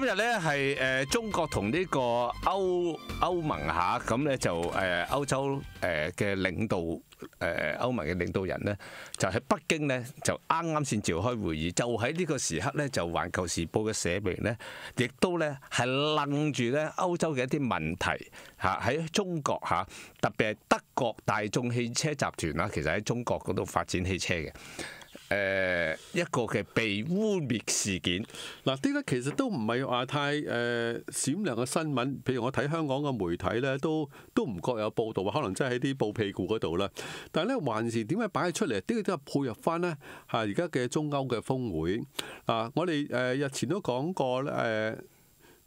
今日咧係诶中國同呢個歐欧盟吓，咁咧就诶歐洲诶嘅領導诶歐盟嘅領導人咧，就喺北京咧就啱啱先召開會議，就喺呢個時刻咧就《環球時報》嘅社名咧，亦都咧係楞住咧歐洲嘅一啲問題吓，喺中國吓，特別係德國大眾汽車集團啦，其實喺中國嗰度發展汽車嘅。誒一個嘅被污蔑事件，嗱啲咧其實都唔係話太誒閃亮嘅新聞，譬如我睇香港嘅媒體咧，都都唔覺有報導啊，可能真係喺啲報屁股嗰度啦。但係咧，還是點解擺出嚟？啲都係配合翻咧嚇，而家嘅中歐嘅峰會啊，我哋誒日前都講過誒。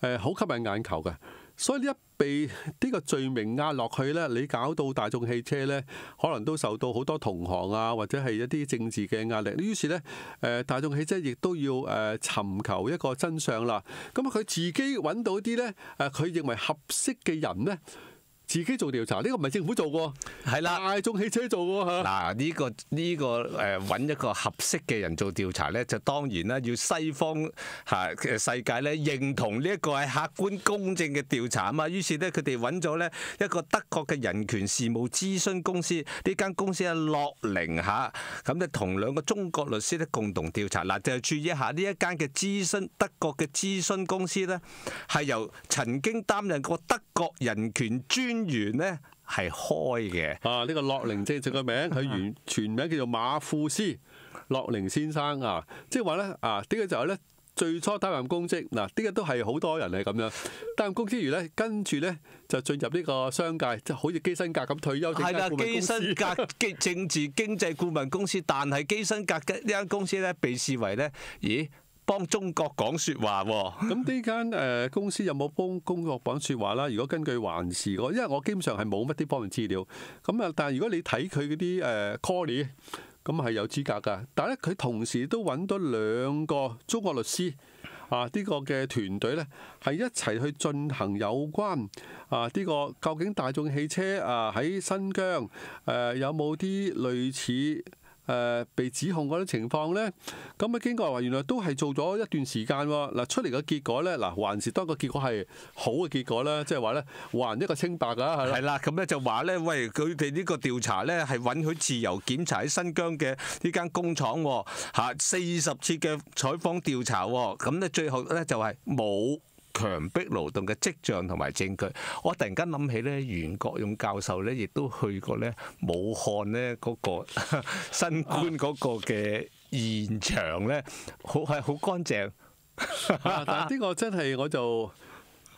誒好吸引眼球嘅，所以呢一被呢個罪名壓落去咧，你搞到大眾汽車咧，可能都受到好多同行啊，或者係一啲政治嘅壓力。於是咧，誒大眾汽車亦都要誒尋求一個真相啦。咁佢自己揾到啲咧，誒佢認為合適嘅人咧。自己做調查，呢個唔係政府做喎，係啦，大眾汽車做喎嚇。嗱呢個呢個誒揾一個合適嘅人做調查咧，就當然啦，要西方嚇嘅世界咧認同呢一個係客觀公正嘅調查啊嘛。於是咧，佢哋揾咗咧一個德國嘅人權事務諮詢公司，呢間公司啊洛宁嚇，咁就同兩個中國律師咧共同調查。嗱就注意一下呢一間嘅諮詢德國嘅諮詢公司咧，係由曾經擔任過德國人權專源咧系开嘅啊！呢个洛灵正直個名，佢原全名叫做马富斯洛灵先生啊！即系话咧啊，呢个就系咧最初担任公职嗱，呢个都系好多人系咁样担任公职之余咧，跟住咧就进入呢个商界，即系好似基辛格咁退休。系啦，基辛格嘅 政治经济顾问公司，但系基辛格嘅呢间公司咧被视为咧，咦？幫中國講说話喎，咁呢間公司有冇幫中國講说話啦？如果根據環事個，因為我基本上係冇乜啲方面資料，咁啊，但系如果你睇佢嗰啲誒 call 咁係有資格噶。但係咧，佢同時都揾咗兩個中國律師啊，呢個嘅團隊咧係一齊去進行有關啊呢個究竟大眾汽車啊喺新疆誒有冇啲類似？誒被指控嗰啲情況咧，咁啊經過話原來都係做咗一段時間喎，嗱出嚟嘅結果咧，嗱還是當個結果係好嘅結果啦，即係話咧還一個清白㗎係啦。係啦，咁咧就話咧，喂佢哋呢個調查咧係允許自由檢查喺新疆嘅呢間工廠，嚇四十次嘅採訪調查，咁咧最後咧就係冇。強迫勞動嘅跡象同埋證據，我突然間諗起咧，袁國勇教授咧，亦都去過咧武漢咧嗰個 新冠嗰個嘅現場咧，好係好乾淨。但呢個真係我就，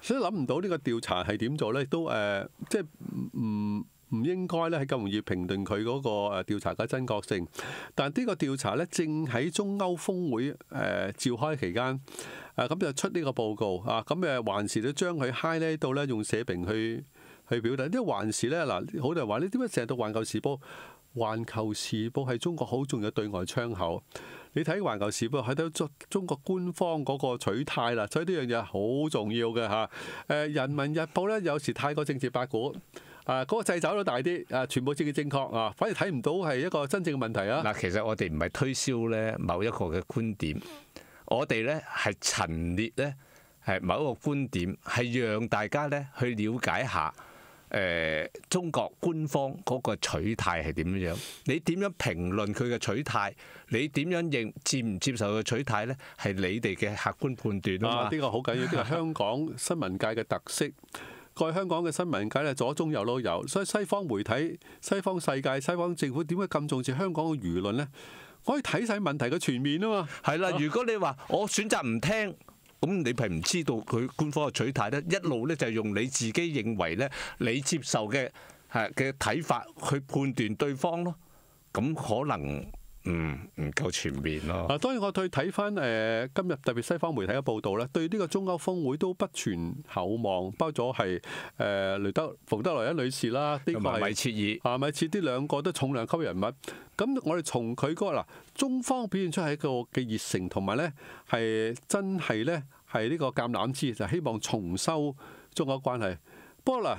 所以諗唔到呢個調查係點做咧，都誒，即係唔。唔應該咧，喺咁容易評定佢嗰個誒調查嘅真確性。但呢個調查咧，正喺中歐峰會誒召開期間，誒咁就出呢個報告啊。咁誒環是都將佢 high 咧到咧用寫評去去表達。因為環是咧嗱，好多人話你點解成日到《環球時報？環球時報係中國好重要對外窗口。你睇環球時報，睇到中中國官方嗰個取態啦，所以呢樣嘢好重要嘅嚇。誒《人民日報》咧，有時太過政治八股。啊！嗰個掣走都大啲，啊全部正己正確啊，反而睇唔到係一個真正嘅問題啊！嗱，其實我哋唔係推銷咧某一個嘅觀點，我哋咧係陳列咧係某一個觀點，係讓大家咧去了解下誒中國官方嗰個取態係點樣。你點樣評論佢嘅取態？你點樣認接唔接受佢取態咧？係你哋嘅客觀判斷啊呢個好緊要，呢個香港新聞界嘅特色。個香港嘅新聞界咧左中右都有，所以西方媒體、西方世界、西方政府點解咁重視香港嘅輿論呢？可以睇晒問題嘅全面啊嘛。係啦，如果你話我選擇唔聽，咁你係唔知道佢官方嘅取態咧。一路咧就用你自己認為咧你接受嘅嘅睇法去判斷對方咯。咁可能。嗯，唔夠全面咯。啊，當然我對睇翻誒今日特別西方媒體嘅報道咧，對呢個中歐峰會都不存厚望，包咗係誒雷德馮德萊恩女士啦，呢個米切爾啊，米切啲兩個都重量級人物。咁我哋從佢嗰個嗱，中方表現出係一個嘅熱誠，同埋咧係真係咧係呢個橄欖枝，就希望重修中歐關係。不過嗱。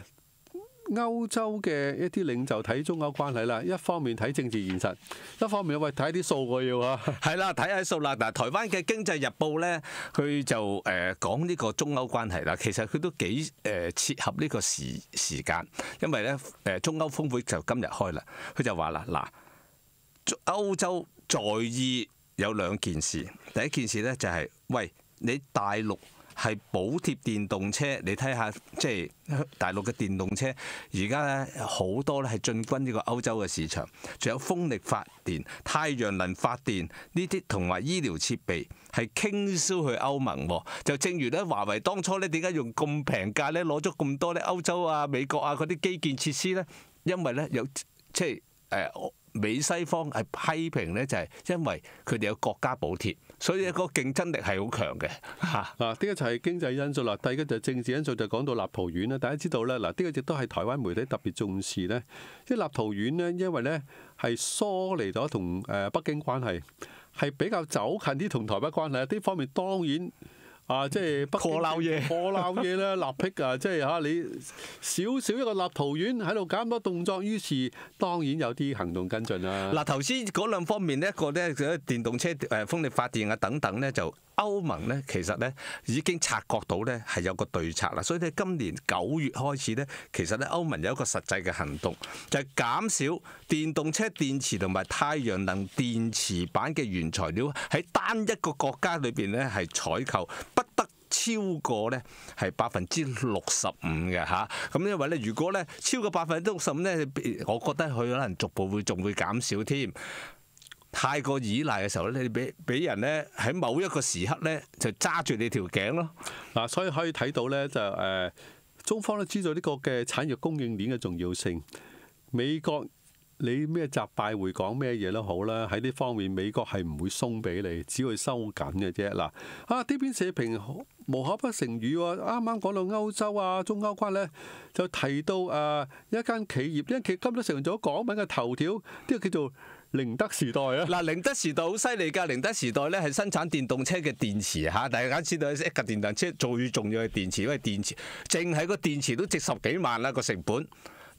歐洲嘅一啲領袖睇中歐關係啦，一方面睇政治現實，一方面喂睇啲數我要啊。係啦，睇下數啦。嗱，台灣嘅經濟日報咧，佢就誒講呢個中歐關係啦。其實佢都幾誒切合呢個時時間，因為咧誒中歐峰會就今日開啦。佢就話啦，嗱，歐洲在意有兩件事，第一件事咧就係喂你大陸。係補貼電動車，你睇下，即係 大陸嘅電動車，而家咧好多咧係進軍呢個歐洲嘅市場，仲有風力發電、太陽能發電呢啲同埋醫療設備係傾銷去歐盟。就正如咧，華為當初咧點解用咁平價咧攞咗咁多咧？歐洲啊、美國啊嗰啲基建設施咧，因為咧有即係誒美西方係批評咧，就係因為佢哋有國家補貼。所以個競爭力係好強嘅。嗱，呢個就係經濟因素啦。第二個就政治因素，就講到立陶宛啦。大家知道咧，嗱，呢個亦都係台灣媒體特別重視咧。即立陶宛咧，因為咧係疏離咗同誒北京關係，係比較走近啲同台北關係。呢方面當然。啊，即係破鬧嘢，破鬧嘢啦！立劈啊，即係嚇你少少一個立陶宛喺度減多動作，於是當然有啲行動跟進啦。嗱，頭先嗰兩方面呢，一個咧，就啲電動車誒風力發電啊等等咧，就歐盟咧，其實咧已經察覺到咧係有個對策啦。所以咧，今年九月開始咧，其實咧歐盟有一個實際嘅行動，就係減少電動車電池同埋太陽能電池板嘅原材料喺單一個國家裏邊咧係採購。超過咧係百分之六十五嘅嚇，咁因為咧，如果咧超過百分之六十五咧，我覺得佢可能逐步會仲會減少添。太過依賴嘅時候咧，你俾俾人咧喺某一個時刻咧就揸住你條頸咯。嗱，所以可以睇到咧就誒，中方都知道呢個嘅產業供應鏈嘅重要性，美國。你咩集拜會講咩嘢都好啦，喺呢方面美國係唔會鬆俾你，只會收緊嘅啫。嗱，啊，呢篇社評無可不成語喎。啱啱講到歐洲啊，中歐關咧，就提到啊、一間企業，因間企业今日成咗港聞嘅頭條，呢個叫做寧德時代啊。嗱，寧德時代好犀利㗎，寧德時代咧係生產電動車嘅電池吓，大家知道一架電動車最重要嘅電池，因為電池淨係個電池都值十幾萬啦個成本。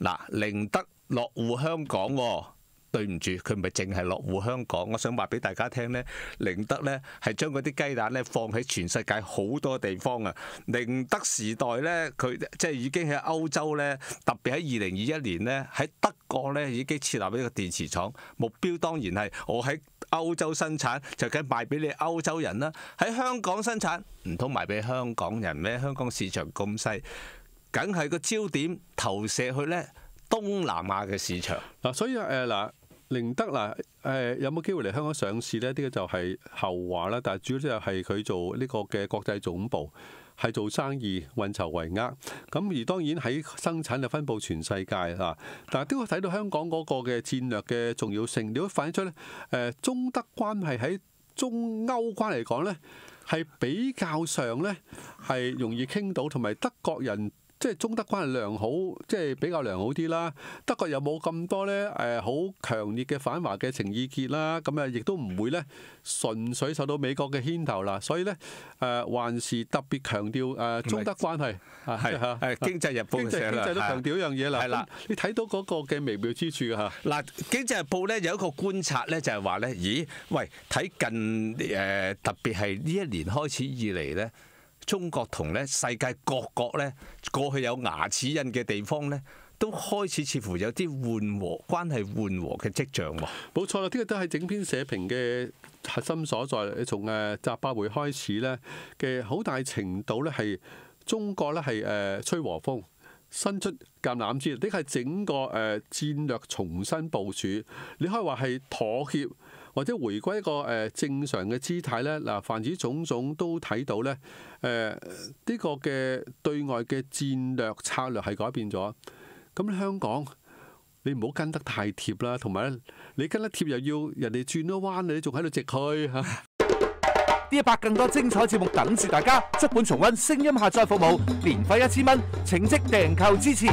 嗱，寧德落户香港喎，對唔住，佢唔系淨係落户香港。我想話俾大家聽咧，寧德咧係將嗰啲雞蛋咧放喺全世界好多地方啊。寧德時代咧，佢即係已經喺歐洲咧，特別喺二零二一年咧，喺德國咧已經設立咗個電池廠。目標當然係我喺歐洲生產，就梗賣俾你歐洲人啦。喺香港生產，唔通賣俾香港人咩？香港市場咁細。梗係個焦點投射去咧東南亞嘅市場。嗱，所以啊誒嗱，寧德嗱誒有冇機會嚟香港上市呢？呢個就係後話啦。但主要就係佢做呢個嘅國際總部，係做生意運籌帷幄。咁而當然喺生產就分佈全世界啊。但係都睇到香港嗰個嘅戰略嘅重要性，你都反映出咧誒中德關係喺中歐關嚟講咧係比較上咧係容易傾到，同埋德國人。即係中德關係良好，即係比較良好啲啦。德國又冇咁多咧，誒好強烈嘅反華嘅情意結啦。咁啊，亦都唔會咧純粹受到美國嘅牽頭啦。所以咧，誒還是特別強調誒中德關係啊，係嚇。誒《經濟日報》經濟都強調一樣嘢啦。係啦，你睇到嗰個嘅微妙之處啊嚇。嗱，《經濟日報》咧有一個觀察咧，就係話咧，咦？喂，睇近誒特別係呢一年開始以嚟咧。中國同咧世界各國咧過去有牙齒印嘅地方咧，都開始似乎有啲緩和關係緩和嘅跡象喎。冇錯啦，呢個都係整篇社評嘅核心所在。從誒集八會開始咧嘅好大程度咧係中國咧係誒吹和風，伸出橄欖枝，呢係整個誒戰略重新部署。你可以話係妥協。或者回歸個誒正常嘅姿態咧，嗱，凡此種種都睇到咧，誒呢個嘅對外嘅戰略策略係改變咗。咁香港，你唔好跟得太貼啦，同埋咧，你跟得貼又要人哋轉咗彎，你仲喺度直去。呢一百更多精彩節目等住大家，足本重温、聲音下載服務，年費一千蚊，請即訂購支持。